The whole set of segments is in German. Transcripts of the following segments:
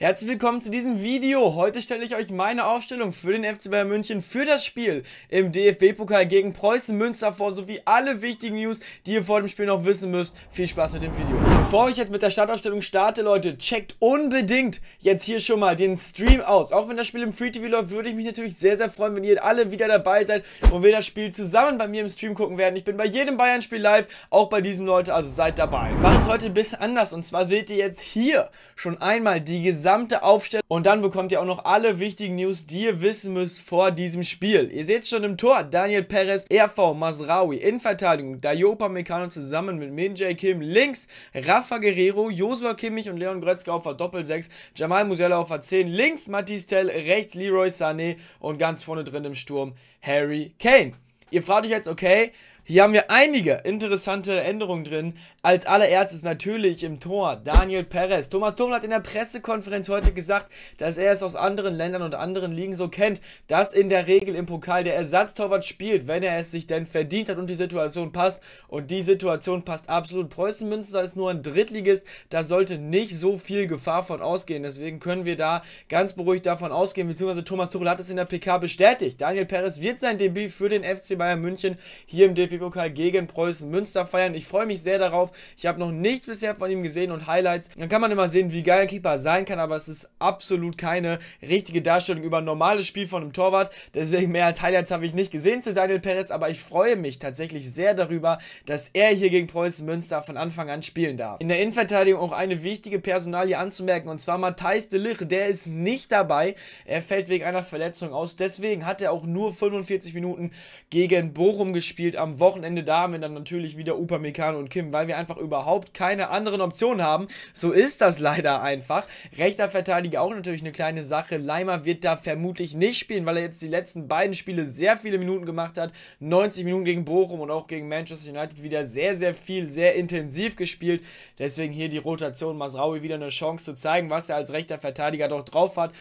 Herzlich willkommen zu diesem Video. Heute stelle ich euch meine Aufstellung für den FC Bayern München für das Spiel im DFB-Pokal gegen Preußen Münster vor, sowie alle wichtigen News, die ihr vor dem Spiel noch wissen müsst. Viel Spaß mit dem Video. Bevor ich jetzt mit der Startaufstellung starte, Leute, checkt unbedingt jetzt hier schon mal den Stream aus. Auch wenn das Spiel im Free-TV läuft, würde ich mich natürlich sehr, sehr freuen, wenn ihr alle wieder dabei seid und wir das Spiel zusammen bei mir im Stream gucken werden. Ich bin bei jedem Bayern-Spiel live, auch bei diesem, Leute, also seid dabei. Macht es heute ein bisschen anders und zwar seht ihr jetzt hier schon einmal die gesamte gesamte Aufstellung und dann bekommt ihr auch noch alle wichtigen News, die ihr wissen müsst vor diesem Spiel. Ihr seht schon im Tor, Daniel Perez, RV, Masraoui, in Verteidigung, Dayopa Meccano zusammen mit Min Jae Kim, links Rafa Guerrero, Josua Kimmich und Leon Goretzka auf der Doppel-6, Jamal Musiala auf der 10, links Matisse Tell, rechts Leroy Sané und ganz vorne drin im Sturm Harry Kane. Ihr fragt euch jetzt, okay, hier haben wir einige interessante Änderungen drin. Als allererstes natürlich im Tor Daniel Perez. Thomas Tuchel hat in der Pressekonferenz heute gesagt, dass er es aus anderen Ländern und anderen Ligen so kennt, dass in der Regel im Pokal der Ersatztorwart spielt, wenn er es sich denn verdient hat und die Situation passt. Und die Situation passt absolut. Preußen Münster ist nur ein Drittligist, da sollte nicht so viel Gefahr von ausgehen. Deswegen können wir da ganz beruhigt davon ausgehen, beziehungsweise Thomas Tuchel hat es in der PK bestätigt. Daniel Perez wird sein Debüt für den FC Bayern München hier im DFB DFB-Pokal gegen Preußen Münster feiern. Ich freue mich sehr darauf. Ich habe noch nichts bisher von ihm gesehen und Highlights. Dann kann man immer sehen, wie geil ein Keeper sein kann, aber es ist absolut keine richtige Darstellung über ein normales Spiel von einem Torwart. Deswegen mehr als Highlights habe ich nicht gesehen zu Daniel Perez, aber ich freue mich tatsächlich sehr darüber, dass er hier gegen Preußen Münster von Anfang an spielen darf. In der Innenverteidigung auch eine wichtige Personalie anzumerken und zwar Matthijs de Ligt. Der ist nicht dabei. Er fällt wegen einer Verletzung aus. Deswegen hat er auch nur 45 Minuten gegen Bochum gespielt am Wochenende. Wochenende da haben wir dann natürlich wieder Upa Upamecano und Kim, weil wir einfach überhaupt keine anderen Optionen haben. So ist das leider einfach. Rechter Verteidiger auch natürlich eine kleine Sache. Leimer wird da vermutlich nicht spielen, weil er jetzt die letzten beiden Spiele sehr viele Minuten gemacht hat. 90 Minuten gegen Bochum und auch gegen Manchester United wieder sehr, sehr viel, sehr intensiv gespielt. Deswegen hier die Rotation. Masraui wieder eine Chance zu zeigen, was er als rechter Verteidiger doch drauf hat.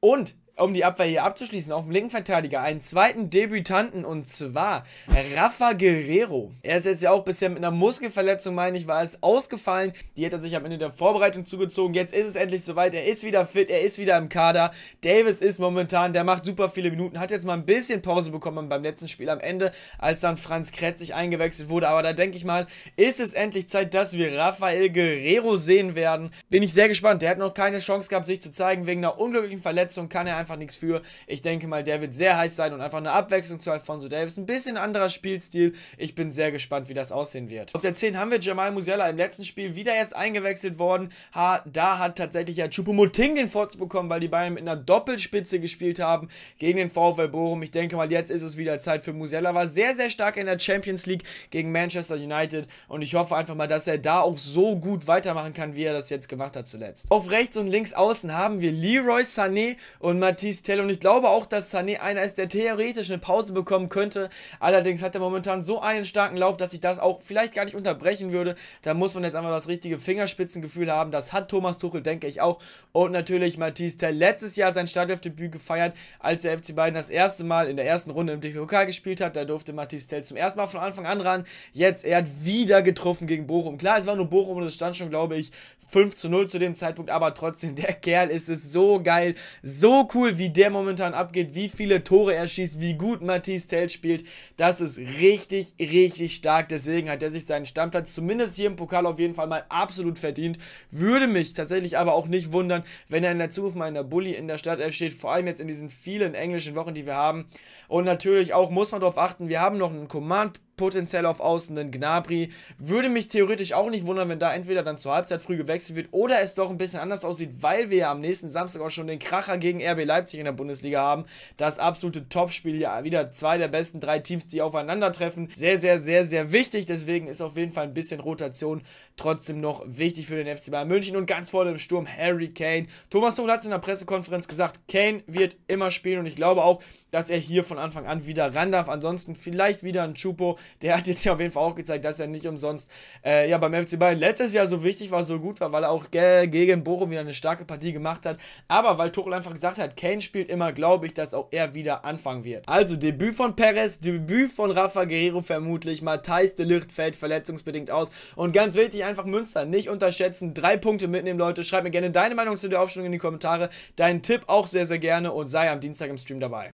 Und um die Abwehr hier abzuschließen, auf dem linken Verteidiger einen zweiten Debütanten und zwar Rafa Guerrero. Er ist jetzt ja auch bisher mit einer Muskelverletzung, meine ich, war es ausgefallen. Die hat er sich am Ende der Vorbereitung zugezogen. Jetzt ist es endlich soweit. Er ist wieder fit, er ist wieder im Kader. Davis ist momentan, der macht super viele Minuten, hat jetzt mal ein bisschen Pause bekommen beim letzten Spiel am Ende, als dann Franz Kretz sich eingewechselt wurde. Aber da denke ich mal, ist es endlich Zeit, dass wir Rafael Guerrero sehen werden. Bin ich sehr gespannt. Der hat noch keine Chance gehabt, sich zu zeigen. Wegen einer unglücklichen Verletzung kann er einfach nichts für. Ich denke mal, der wird sehr heiß sein und einfach eine Abwechslung zu Alfonso Davis. Ein bisschen anderer Spielstil. Ich bin sehr gespannt, wie das aussehen wird. Auf der 10 haben wir Jamal Musiala im letzten Spiel wieder erst eingewechselt worden. Ha, da hat tatsächlich ja Chupomoting den Vorzug bekommen, weil die beiden mit einer Doppelspitze gespielt haben gegen den VfL Bochum. Ich denke mal, jetzt ist es wieder Zeit für Musiala. War sehr, sehr stark in der Champions League gegen Manchester United und ich hoffe einfach mal, dass er da auch so gut weitermachen kann, wie er das jetzt gemacht hat zuletzt. Auf rechts und links außen haben wir Leroy Sané und Matt Matisse Tell. Und ich glaube auch, dass Sané einer ist, der theoretisch eine Pause bekommen könnte. Allerdings hat er momentan so einen starken Lauf, dass ich das auch vielleicht gar nicht unterbrechen würde. Da muss man jetzt einfach das richtige Fingerspitzengefühl haben. Das hat Thomas Tuchel, denke ich auch. Und natürlich Matisse Tell. Letztes Jahr sein Startelfdebüt gefeiert, als der FC Bayern das erste Mal in der ersten Runde im DFB-Pokal gespielt hat. Da durfte Matisse Tell zum ersten Mal von Anfang an ran. Jetzt, er hat wieder getroffen gegen Bochum. Klar, es war nur Bochum und es stand schon, glaube ich, 5 zu 0 zu dem Zeitpunkt. Aber trotzdem, der Kerl ist es so geil, so cool cool, wie der momentan abgeht, wie viele Tore er schießt, wie gut Matisse Tell spielt. Das ist richtig, richtig stark. Deswegen hat er sich seinen Stammplatz zumindest hier im Pokal auf jeden Fall mal absolut verdient. Würde mich tatsächlich aber auch nicht wundern, wenn er in der Zukunft mal in der Bully in der Stadt steht. Vor allem jetzt in diesen vielen englischen Wochen, die wir haben. Und natürlich auch muss man darauf achten, wir haben noch einen Command potenziell auf Außen den Gnabry. Würde mich theoretisch auch nicht wundern, wenn da entweder dann zur Halbzeit früh gewechselt wird oder es doch ein bisschen anders aussieht, weil wir ja am nächsten Samstag auch schon den Kracher gegen RB Leipzig in der Bundesliga haben. Das absolute Topspiel hier wieder zwei der besten drei Teams, die aufeinandertreffen. Sehr, sehr, sehr, sehr wichtig. Deswegen ist auf jeden Fall ein bisschen Rotation trotzdem noch wichtig für den FC Bayern München und ganz vorne im Sturm Harry Kane. Thomas Tuchel hat es in der Pressekonferenz gesagt, Kane wird immer spielen und ich glaube auch, dass er hier von Anfang an wieder ran darf. Ansonsten vielleicht wieder ein Chupo. Der hat jetzt ja auf jeden Fall auch gezeigt, dass er nicht umsonst äh, ja beim FC Bayern letztes Jahr so wichtig war, so gut war, weil er auch ge gegen Bochum wieder eine starke Partie gemacht hat. Aber weil Tuchel einfach gesagt hat, Kane spielt immer, glaube ich, dass auch er wieder anfangen wird. Also Debüt von Perez, Debüt von Rafa Guerrero vermutlich. Matthijs de Licht fällt verletzungsbedingt aus. Und ganz wichtig, einfach Münster nicht unterschätzen. Drei Punkte mitnehmen, Leute. Schreib mir gerne deine Meinung zu der Aufstellung in die Kommentare. Deinen Tipp auch sehr, sehr gerne und sei am Dienstag im Stream dabei.